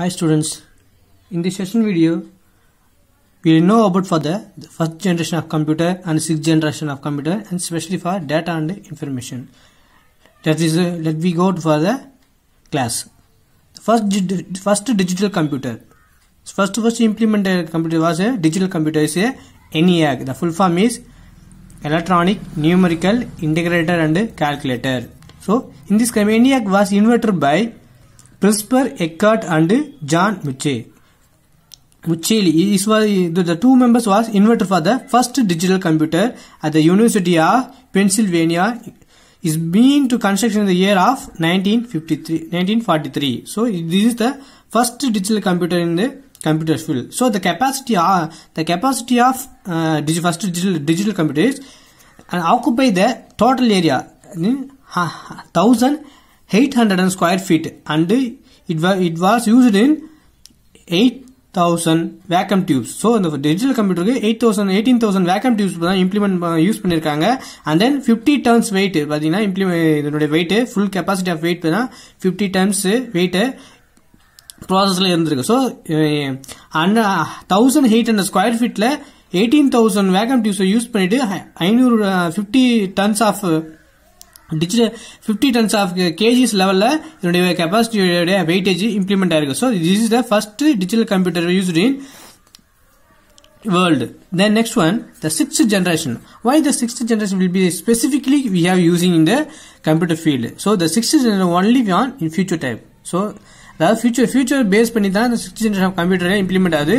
Hi students, in this session video, we will know about for the, first generation of computer and sixth generation of computer and especially for data and information. That is, uh, let we go for the class. first, first digital computer. First first implemented computer was a digital computer is a ENIAC. The full form is Electronic Numerical Integrator and Calculator. So in this ENIAC was invented by Prosper Eckert and John Mitchell. Mitchell is the two members was inventor for the first digital computer at the University of Pennsylvania is being to construction in the year of 1953 1943 so this is the first digital computer in the computer field so the capacity of uh, the capacity of uh, digital, first digital, digital computers and occupy the total area 1000 hmm, 800 square feet and it, was it was used in 8000 vacuum tubes. So, in the digital computer 8000, 18000 vacuum tubes தான் implement use பண்ணிருக்காங்க and then 50 tons weight பார்த்தீங்கன்னா இதனுடைய weight full capacity of weight பார்த்தீங்கன்னா 50 tons weight ப்ராசஸில் இருந்திருக்கு so and thousand eight hundred square ஃபீட்டில் eighteen thousand வேகம் டியூஸை யூஸ் பண்ணிட்டு ஐநூறு fifty tons of 50 tons of kgs level capacity இதனுடைய கெப்பாசிட்டியுடைய வெயிட்டேஜ் இம்ப்ளிமெண்ட் ஆயிருக்கு so this is the first digital world then next one the sixth generation why the sixth generation will be specifically we have using in the computer field so the sixth generation only on in future type so அதாவது future future base பண்ணி தான் இந்த sixth generation of கம்ப்யூட்டரே implement ஆகுது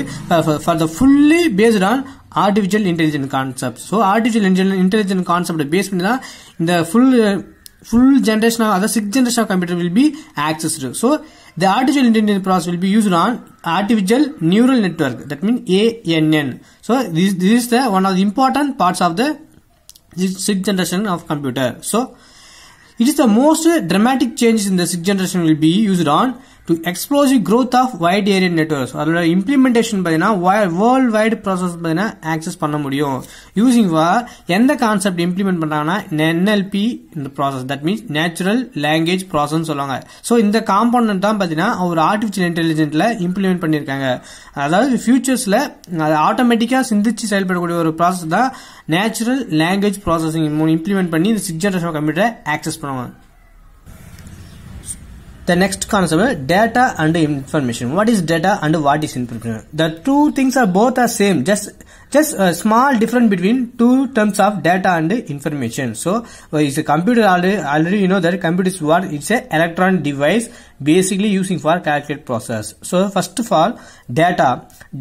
for the fully based on artificial intelligent concept so artificial intelligent கான்செப்டை base பண்ணி தான் இந்த ஃபுல் ஃபுல் ஜென்ரேஷன் ஆஃப் அதாவது six generation of computer will be accessed so the artificial intelligent process will be used on artificial neural network that mean ANN so this is the one of the important parts of the six generation of computer so it is the most dramatic changes இந்த six generation generation will be used to explosive growth of wide area networks அதோட implementation பார்த்தீங்கன்னா world wide process பார்த்தீங்கன்னா access பண்ண முடியும் using for எந்த concept implement பண்ணாங்கன்னா NLP இந்த process that means natural language process சொல்லுவாங்க ஸோ இந்த காம்பவுண்ட் தான் பார்த்தீங்கன்னா ஒரு ஆர்டிஃபிஷியல் இன்டெலிஜென்ட்ல இம்ப்ளிமெண்ட் பண்ணியிருக்காங்க அதாவது ஃபியூச்சர்ஸில் அது ஆட்டோமேட்டிக்காக சிந்திச்சு செயல்படக்கூடிய ஒரு ப்ராசஸ் தான் நேச்சுரல் லாங்குவேஜ் ப்ராசஸிங் மூணு இம்ப்ளிமெண்ட் பண்ணி இந்த சிக்ஸ் ஜென்ரேஷன் கம்ப்யூட்டரை ஆக்சஸ் பண்ணுவாங்க the next concept data and information what is data and what is information the two things are both are same just just a small difference between two terms of data and information so uh, is a computer already already you know that computer is what it's a electron device basically using for calculate process so first of all data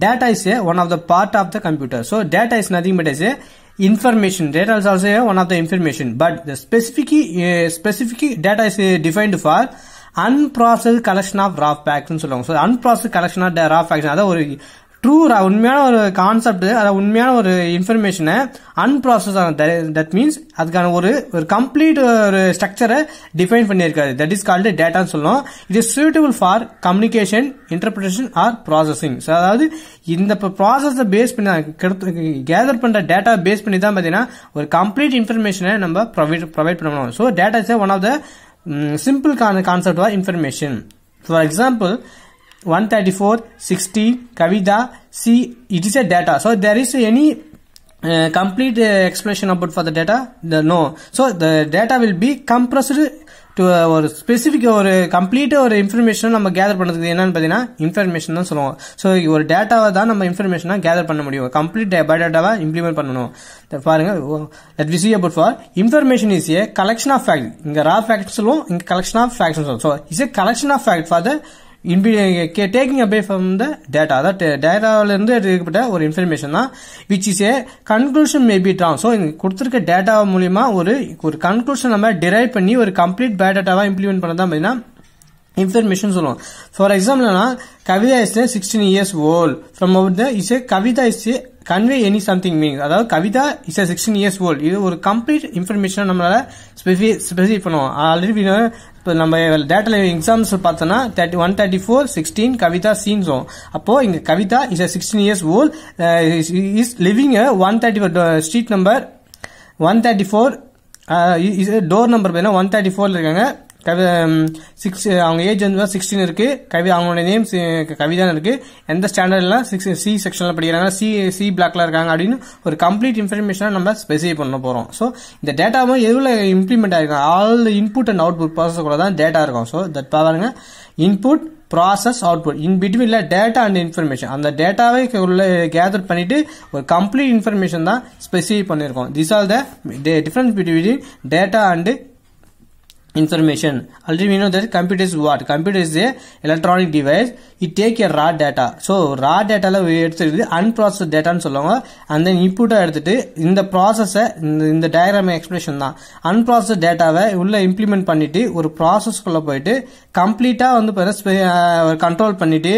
data is a one of the part of the computer so data is nothing but as a information data is also one of the information but the specific uh, specific data is uh, defined for unprocessed collection of raw பேக்ஸ்னு சொல்லுவாங்க so unprocessed collection of raw facts அதாவது ஒரு true உண்மையான ஒரு concept அதாவது உண்மையான ஒரு இன்ஃபர்மேஷனை அன்பிராசஸ் தட் மீன்ஸ் அதுக்கான ஒரு ஒரு கம்ப்ளீட் ஒரு ஸ்ட்ரக்சரை டிஃபைன் பண்ணியிருக்காரு தட் இஸ் கால்டு டேட்டான்னு இட் இது suitable for communication interpretation or processing so அதாவது இந்த ப்ராசஸை பேஸ் பண்ணி கேதர் பண்ணுற டேட்டா பேஸ் பண்ணி தான் பார்த்தீங்கன்னா ஒரு கம்ப்ளீட் இன்ஃபர்மேஷனை நம்ம ப்ரொவைட் ப்ரொவைட் பண்ணணும் so data is one of the um, simple concept of information. For example, 134, 60, Kavida, see it is a data. So there is any uh, complete uh, explanation about for the data the no so the data will be compressed ஒரு ஸ்பெசிஃபிக்காக ஒரு கம்ப்ளீட்டாக ஒரு இன்ஃபர்மேஷனை நம்ம gather பண்ணுறதுக்கு என்னன்னு பார்த்தீங்கன்னா இன்ஃபர்மேஷன் தான் சொல்லுவோம் ஸோ ஒரு டேட்டாவை தான் நம்ம இன்ஃபர்மேஷனாக கேதர் பண்ண முடியும் கம்ப்ளீட் டேட்டாவாக இம்ப்ளிமெண்ட் பண்ணணும் பாருங்க let us see about for information is a collection of fact இங்கே ரா ஃபேக்ட் சொல்லுவோம் இங்கே கலெக்ஷன் ஆஃப் ஃபேக்ட்ஸ் சொல்லுவோம் so is a collection of fact for the info taking away from the data அதாவது டேட்டாவிலேருந்து எடுக்கப்பட்ட ஒரு இன்ஃபர்மேஷன் தான் which is a conclusion may be drawn so கொடுத்துருக்க டேட்டா மூலிமா ஒரு ஒரு கன்க்ளூஷன் நம்ம டிரைவ் பண்ணி ஒரு கம்ப்ளீட் பயோடேட்டாவாக இம்ப்ளிமெண்ட் பண்ணதான் அப்படின்னா இன்ஃபர்மேஷன் சொல்லுவோம் ஃபார் எக்ஸாம்பிள்னா Kavitha is sixteen years old from out the is a Kavitha is convey any something meaning அதாவது Kavitha is a sixteen years old இது ஒரு கம்ப்ளீட் இன்ஃபர்மேஷன் நம்மளால ஸ்பெசிஃபை பண்ணுவோம் ஆல்ரெடி இப்போ நம்ம டேட்டால எக்ஸாம்ஸ் பார்த்தோன்னா thirty one thirty four sixteen Kavitha சீன்ஸும் அப்போ இங்க Kavitha is a sixteen years old is living one thirty four street number one thirty four door number பார்த்தீங்கன்னா ஒன் தேர்ட்டி ஃபோரில் இருக்காங்க கவி சிக்ஸ் அவங்க ஏஜ் வந்து சிக்ஸ்டீன் இருக்குது கவி அவங்களோட நேம் கவிதான் இருக்குது எந்த ஸ்டாண்டர்ட்ல சிக்ஸ் சி செக்ஷனில் படிக்கிறாங்க சி சி பிளாக்ல இருக்காங்க அப்படின்னு ஒரு கம்ப்ளீட் இன்ஃபர்மேஷனாக நம்ம ஸ்பெசிஃபை பண்ண போகிறோம் ஸோ இந்த டேட்டாவும் எவ்வளோ இம்ப்ளிமெண்ட் ஆகிருக்கும் all input and output process கூட தான் டேட்டா இருக்கும் ஸோ தட் பாருங்க இன்புட் ப்ராசஸ் அவுட்புட் இன் பிட்வீனில் டேட்டா அண்ட் இன்ஃபர்மேஷன் அந்த டேட்டாவை உள்ள கேதர் பண்ணிட்டு ஒரு கம்ப்ளீட் இன்ஃபர்மேஷன் தான் ஸ்பெசிஃபை பண்ணியிருக்கோம் this all the difference between data and information already we know that computer is what computer is a electronic device it take a raw data so raw data la ல எடுத்துட்டு unprocessed data dataன்னு சொல்லுவாங்க and then input எடுத்துட்டு இந்த process இந்த diagram expression தான் unprocessed data dataவை உள்ள implement பண்ணிட்டு or process குள்ள போயிட்டு கம்ப்ளீட்டா வந்து பாரு கண்ட்ரோல் பண்ணிட்டு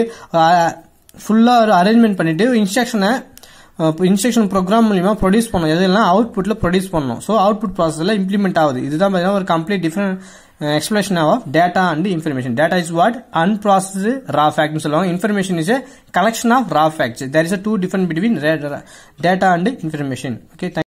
ஃபுல்லா ஒரு அரேஞ்ச்மெண்ட் பண்ணிட்டு இன்ஸ்ட்ரக்ஷனை இன்ஸ்ட்ரக்ஷன் ப்ரோக்ராம் மூலியமா ப்ரொடியூஸ் பண்ணோம் எதெல்லாம் அவுட்புட்டில் ப்ரொடியூஸ் பண்ணணும் ஸோ அவுட்புட் ப்ராசஸில் இம்ப்ளிமெண்ட் ஆகுது இதுதான் பார்த்தீங்கன்னா ஒரு complete different explanation of data and information data is what unprocessed raw ஃபேக்ட்னு சொல்லுவாங்க information is a collection of raw facts there is a two different between data and information okay